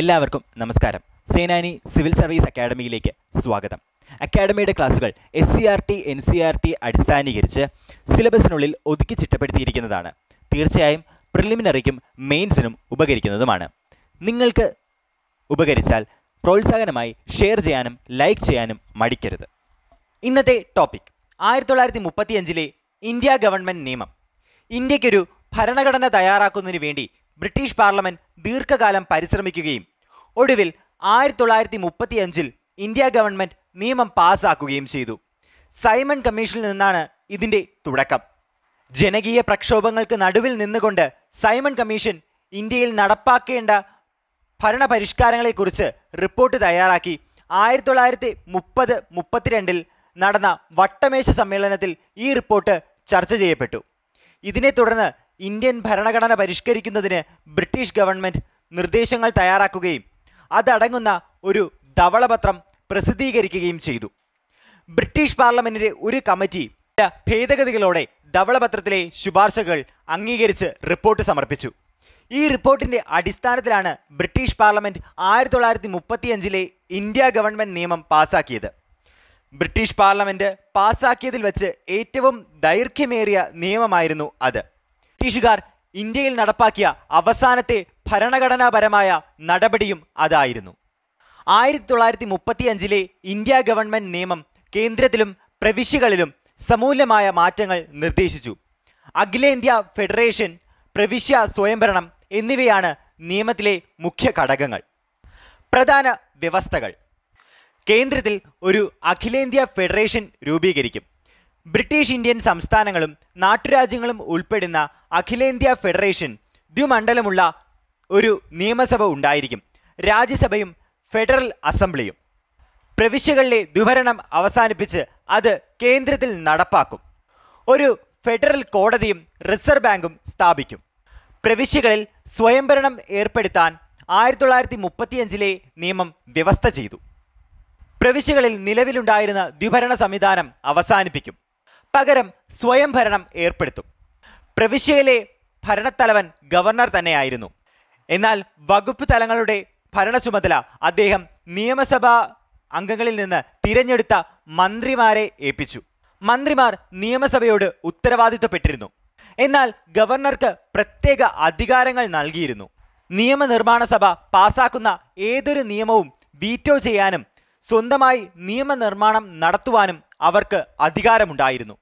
എല്ലാവർക്കും നമസ്കാരം സേനാനി civil service അക്കാഡമിയിലേക്ക് സ്വാഗതം അക്കാഡമിയുടെ ക്ലാസുകൾ S C R T N C R T അടിസ്ഥാനീകരിച്ച് സിലബസിനുള്ളിൽ ഒതുക്കി ചിട്ടപ്പെടുത്തിയിരിക്കുന്നതാണ് തീർച്ചയായും പ്രിലിമിനറിക്കും മെയിൻസിനും ഉപകരിക്കുന്നതുമാണ് നിങ്ങൾക്ക് ഉപകരിച്ചാൽ പ്രോത്സാഹനമായി ഷെയർ ചെയ്യാനും ലൈക്ക് ചെയ്യാനും മടിക്കരുത് ഇന്നത്തെ ടോപ്പിക് ആയിരത്തി തൊള്ളായിരത്തി മുപ്പത്തിയഞ്ചിലെ ഇന്ത്യ ഗവൺമെൻറ് നിയമം ഇന്ത്യക്കൊരു ഭരണഘടന തയ്യാറാക്കുന്നതിന് വേണ്ടി ബ്രിട്ടീഷ് പാർലമെന്റ് ദീർഘകാലം പരിശ്രമിക്കുകയും ഒടുവിൽ ആയിരത്തി തൊള്ളായിരത്തി മുപ്പത്തിയഞ്ചിൽ ഇന്ത്യ ഗവൺമെന്റ് നിയമം പാസാക്കുകയും ചെയ്തു സൈമൺ കമ്മീഷനിൽ നിന്നാണ് ഇതിൻ്റെ തുടക്കം ജനകീയ പ്രക്ഷോഭങ്ങൾക്ക് നടുവിൽ നിന്നുകൊണ്ട് സൈമൺ കമ്മീഷൻ ഇന്ത്യയിൽ നടപ്പാക്കേണ്ട ഭരണപരിഷ്കാരങ്ങളെക്കുറിച്ച് റിപ്പോർട്ട് തയ്യാറാക്കി ആയിരത്തി തൊള്ളായിരത്തി മുപ്പത് മുപ്പത്തിരണ്ടിൽ നടന്ന വട്ടമേശ സമ്മേളനത്തിൽ ഈ റിപ്പോർട്ട് ചർച്ച ചെയ്യപ്പെട്ടു ഇതിനെ തുടർന്ന് ഇന്ത്യൻ ഭരണഘടന പരിഷ്കരിക്കുന്നതിന് ബ്രിട്ടീഷ് ഗവൺമെൻറ് നിർദ്ദേശങ്ങൾ തയ്യാറാക്കുകയും അതടങ്ങുന്ന ഒരു ധവളപത്രം പ്രസിദ്ധീകരിക്കുകയും ചെയ്തു ബ്രിട്ടീഷ് പാർലമെൻറ്റിൻ്റെ ഒരു കമ്മിറ്റി ഭേദഗതികളോടെ ധവളപത്രത്തിലെ ശുപാർശകൾ അംഗീകരിച്ച് റിപ്പോർട്ട് സമർപ്പിച്ചു ഈ റിപ്പോർട്ടിൻ്റെ അടിസ്ഥാനത്തിലാണ് ബ്രിട്ടീഷ് പാർലമെൻറ്റ് ആയിരത്തി തൊള്ളായിരത്തി മുപ്പത്തിയഞ്ചിലെ ഇന്ത്യ ഗവൺമെൻറ് നിയമം പാസാക്കിയത് ബ്രിട്ടീഷ് പാർലമെൻറ്റ് പാസാക്കിയതിൽ വച്ച് ഏറ്റവും ദൈർഘ്യമേറിയ നിയമമായിരുന്നു അത് ബ്രിട്ടീഷുകാർ ഇന്ത്യയിൽ നടപ്പാക്കിയ അവസാനത്തെ ഭരണഘടനാപരമായ നടപടിയും അതായിരുന്നു ആയിരത്തി തൊള്ളായിരത്തി അഞ്ചിലെ ഇന്ത്യ ഗവൺമെൻറ് നിയമം കേന്ദ്രത്തിലും പ്രവിശ്യകളിലും സമൂലമായ മാറ്റങ്ങൾ നിർദ്ദേശിച്ചു അഖിലേന്ത്യാ ഫെഡറേഷൻ പ്രവിശ്യ സ്വയംഭരണം എന്നിവയാണ് നിയമത്തിലെ മുഖ്യ ഘടകങ്ങൾ പ്രധാന വ്യവസ്ഥകൾ കേന്ദ്രത്തിൽ ഒരു അഖിലേന്ത്യാ ഫെഡറേഷൻ രൂപീകരിക്കും ബ്രിട്ടീഷ് ഇന്ത്യൻ സംസ്ഥാനങ്ങളും നാട്ടുരാജ്യങ്ങളും ഉൾപ്പെടുന്ന അഖിലേന്ത്യാ ഫെഡറേഷൻ ദ്വിമണ്ഡലമുള്ള ഒരു നിയമസഭ ഉണ്ടായിരിക്കും രാജ്യസഭയും ഫെഡറൽ അസംബ്ലിയും പ്രവിശ്യകളിലെ ദ്വിഭരണം അവസാനിപ്പിച്ച് അത് കേന്ദ്രത്തിൽ നടപ്പാക്കും ഒരു ഫെഡറൽ കോടതിയും റിസർവ് ബാങ്കും സ്ഥാപിക്കും പ്രവിശ്യകളിൽ സ്വയംഭരണം ഏർപ്പെടുത്താൻ ആയിരത്തി തൊള്ളായിരത്തി മുപ്പത്തിയഞ്ചിലെ നിയമം വ്യവസ്ഥ ചെയ്തു പ്രവിശ്യകളിൽ നിലവിലുണ്ടായിരുന്ന ദ്വിഭരണ സംവിധാനം അവസാനിപ്പിക്കും പകരം സ്വയംഭരണം ഏർപ്പെടുത്തും പ്രവിശ്യയിലെ ഭരണത്തലവൻ ഗവർണർ തന്നെയായിരുന്നു എന്നാൽ വകുപ്പ് തലങ്ങളുടെ ഭരണ ചുമതല അദ്ദേഹം നിയമസഭാ അംഗങ്ങളിൽ നിന്ന് തിരഞ്ഞെടുത്ത മന്ത്രിമാരെ ഏൽപ്പിച്ചു മന്ത്രിമാർ നിയമസഭയോട് ഉത്തരവാദിത്തപ്പെട്ടിരുന്നു എന്നാൽ ഗവർണർക്ക് പ്രത്യേക അധികാരങ്ങൾ നൽകിയിരുന്നു നിയമനിർമ്മാണ സഭ പാസാക്കുന്ന ഏതൊരു നിയമവും വീറ്റോ ചെയ്യാനും സ്വന്തമായി നിയമനിർമ്മാണം നടത്തുവാനും അവർക്ക് അധികാരമുണ്ടായിരുന്നു